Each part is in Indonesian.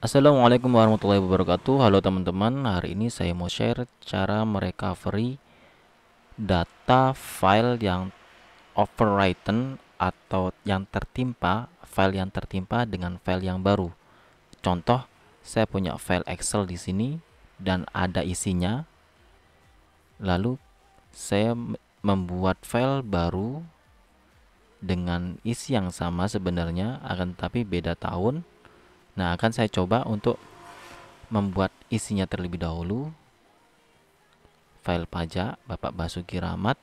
Assalamualaikum warahmatullahi wabarakatuh Halo teman-teman Hari ini saya mau share cara merecovery data file yang overwritten atau yang tertimpa file yang tertimpa dengan file yang baru contoh saya punya file Excel di sini dan ada isinya lalu saya membuat file baru dengan isi yang sama sebenarnya akan tapi beda tahun Nah, akan saya coba untuk membuat isinya terlebih dahulu. File pajak Bapak Basuki Rahmat.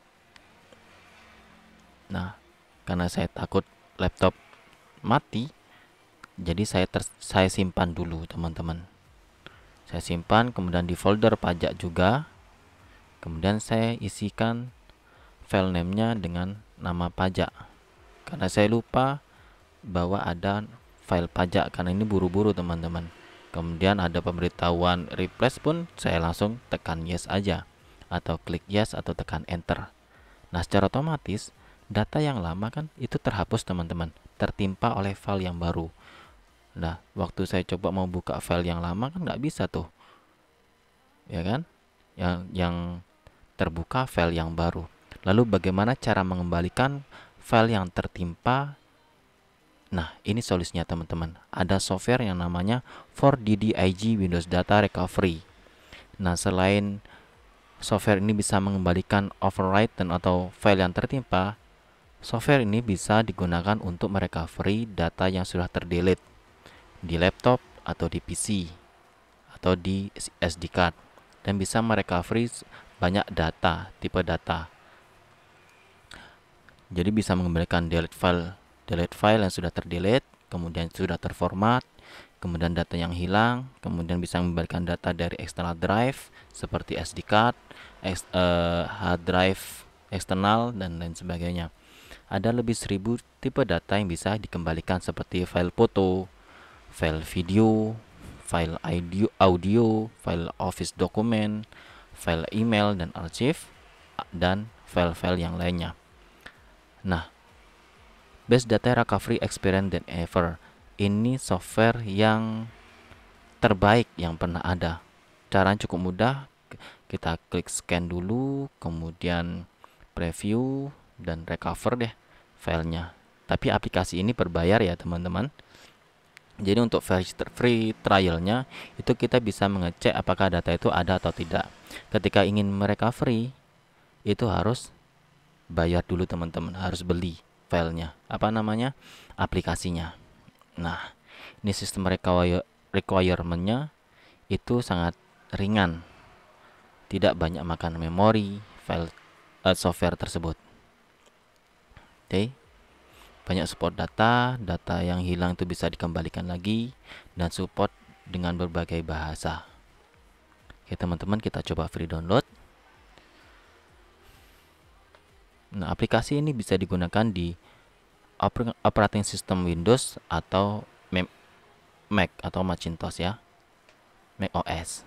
Nah, karena saya takut laptop mati, jadi saya ter, saya simpan dulu, teman-teman. Saya simpan kemudian di folder pajak juga. Kemudian saya isikan file name-nya dengan nama pajak. Karena saya lupa bahwa ada file pajak karena ini buru-buru teman-teman kemudian ada pemberitahuan replace pun saya langsung tekan yes aja atau klik yes atau tekan enter nah secara otomatis data yang lama kan itu terhapus teman-teman tertimpa oleh file yang baru nah waktu saya coba mau buka file yang lama kan nggak bisa tuh ya kan yang yang terbuka file yang baru lalu bagaimana cara mengembalikan file yang tertimpa Nah, ini solusinya teman-teman. Ada software yang namanya 4DDIG Windows Data Recovery. Nah, selain software ini bisa mengembalikan overwrite dan atau file yang tertimpa, software ini bisa digunakan untuk merecovery data yang sudah terdelete di laptop atau di PC atau di SD card dan bisa merecovery banyak data, tipe data. Jadi bisa mengembalikan delete file delete file yang sudah terdelete, kemudian sudah terformat, kemudian data yang hilang, kemudian bisa membalikan data dari external drive seperti SD card, ex, uh, hard drive eksternal dan lain sebagainya. Ada lebih seribu tipe data yang bisa dikembalikan seperti file foto, file video, file audio, file office dokumen, file email dan archive dan file-file yang lainnya. Nah, Best Data Recovery Experience than ever. Ini software yang terbaik yang pernah ada. Cara cukup mudah. Kita klik scan dulu, kemudian preview dan recover deh filenya. Tapi aplikasi ini berbayar ya teman-teman. Jadi untuk free trialnya itu kita bisa mengecek apakah data itu ada atau tidak. Ketika ingin merecovery itu harus bayar dulu teman-teman, harus beli filenya apa namanya aplikasinya nah ini sistem requirementnya itu sangat ringan tidak banyak makan memori file uh, software tersebut oke okay. banyak support data data yang hilang itu bisa dikembalikan lagi dan support dengan berbagai bahasa oke okay, teman-teman kita coba free download Nah, aplikasi ini bisa digunakan di operating system Windows atau Mac atau Macintosh ya. Mac OS.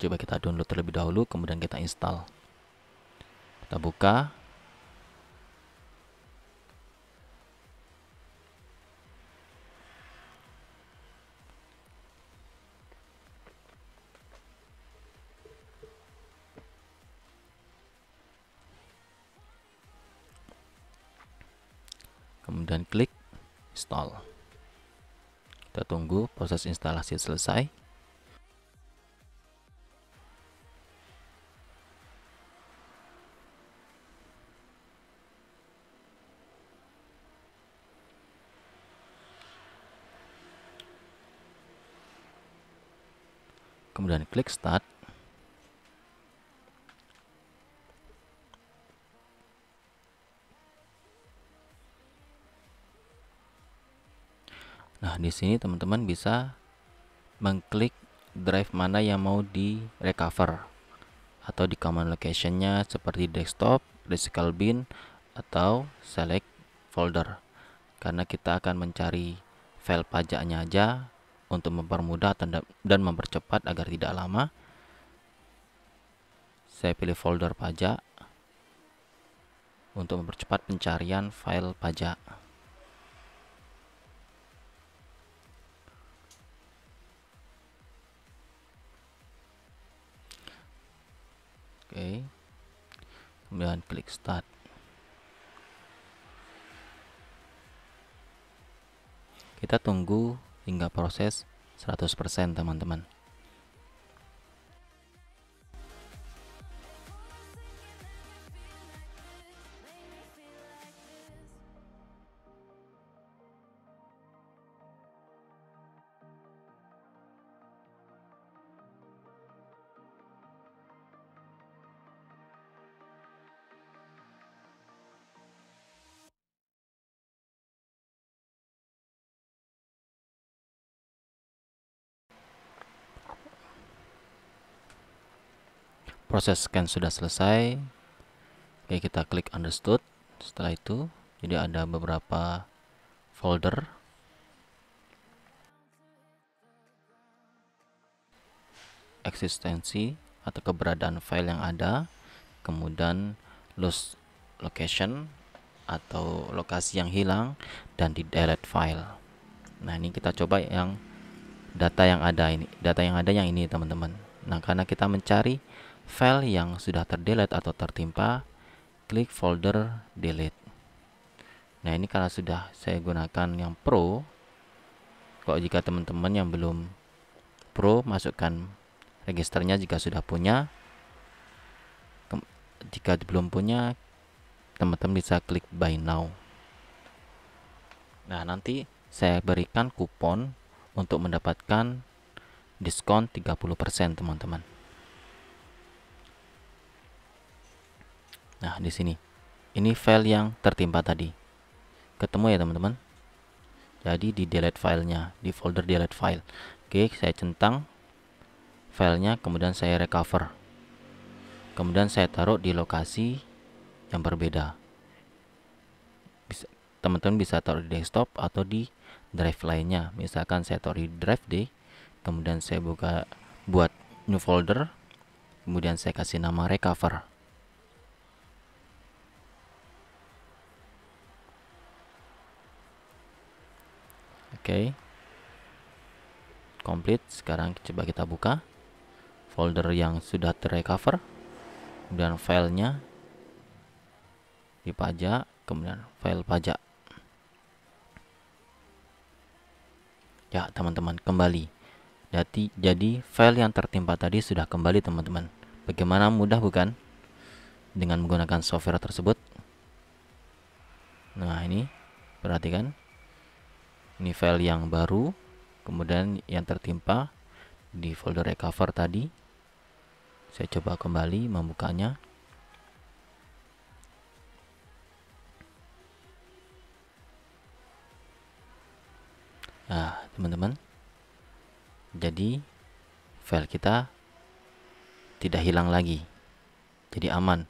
Coba kita download terlebih dahulu kemudian kita install. Kita buka kemudian klik install kita tunggu proses instalasi selesai kemudian klik start Nah, di sini teman-teman bisa mengklik drive mana yang mau di recover atau di command locationnya seperti desktop, physical bin, atau select folder karena kita akan mencari file pajaknya aja untuk mempermudah dan mempercepat agar tidak lama saya pilih folder pajak untuk mempercepat pencarian file pajak kemudian klik start kita tunggu hingga proses 100% teman-teman proses scan sudah selesai oke kita klik understood setelah itu jadi ada beberapa folder eksistensi atau keberadaan file yang ada kemudian lost location atau lokasi yang hilang dan di delete file nah ini kita coba yang data yang ada ini data yang ada yang ini teman-teman nah karena kita mencari file yang sudah terdelete atau tertimpa, klik folder delete. Nah, ini karena sudah saya gunakan yang pro. Kok jika teman-teman yang belum pro, masukkan registernya jika sudah punya. Jika belum punya, teman-teman bisa klik buy now. Nah, nanti saya berikan kupon untuk mendapatkan diskon 30% teman-teman. Nah, di sini. Ini file yang tertimpa tadi. Ketemu ya, teman-teman. Jadi di delete filenya, di folder delete file. Oke, saya centang filenya, kemudian saya recover. Kemudian saya taruh di lokasi yang berbeda. teman-teman bisa taruh di desktop atau di drive lainnya. Misalkan saya taruh di drive D, kemudian saya buka buat new folder, kemudian saya kasih nama recover. Oke. Okay. Complete. Sekarang coba kita buka folder yang sudah terrecover. Kemudian filenya dipajak, kemudian file pajak. Ya, teman-teman, kembali. Jadi, jadi file yang tertimpa tadi sudah kembali, teman-teman. Bagaimana mudah bukan? Dengan menggunakan software tersebut. Nah, ini perhatikan ini file yang baru kemudian yang tertimpa di folder recover tadi saya coba kembali membukanya nah teman-teman jadi file kita tidak hilang lagi jadi aman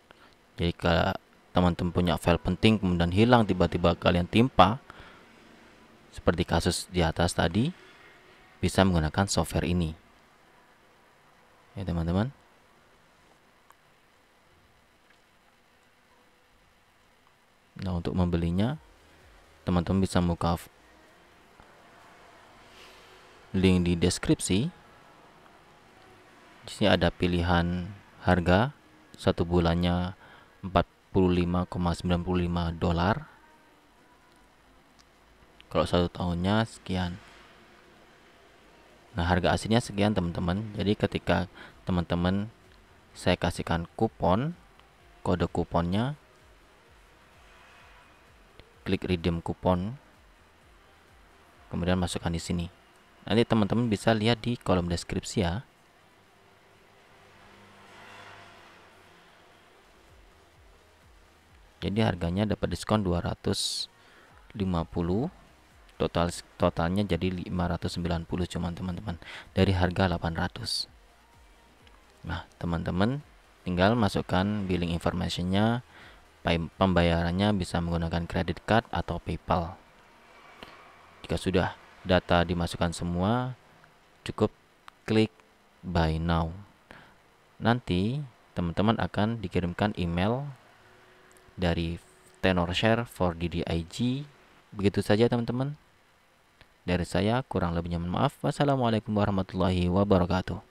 jadi kalau teman-teman punya file penting kemudian hilang tiba-tiba kalian timpa seperti kasus di atas tadi bisa menggunakan software ini ya teman-teman nah untuk membelinya teman-teman bisa buka link di deskripsi di sini ada pilihan harga satu bulannya 45,95 dolar kalau satu tahunnya sekian nah harga aslinya sekian teman-teman jadi ketika teman-teman saya kasihkan kupon kode kuponnya klik redeem kupon kemudian masukkan di sini nanti teman-teman bisa lihat di kolom deskripsi ya jadi harganya dapat diskon 250 total totalnya jadi 590 cuman teman-teman dari harga 800 nah teman-teman tinggal masukkan billing informationnya pembayarannya bisa menggunakan credit card atau PayPal jika sudah data dimasukkan semua cukup klik buy now nanti teman-teman akan dikirimkan email dari tenor share for DDIG begitu saja teman-teman dari saya kurang lebihnya mohon maaf. Wassalamualaikum warahmatullahi wabarakatuh.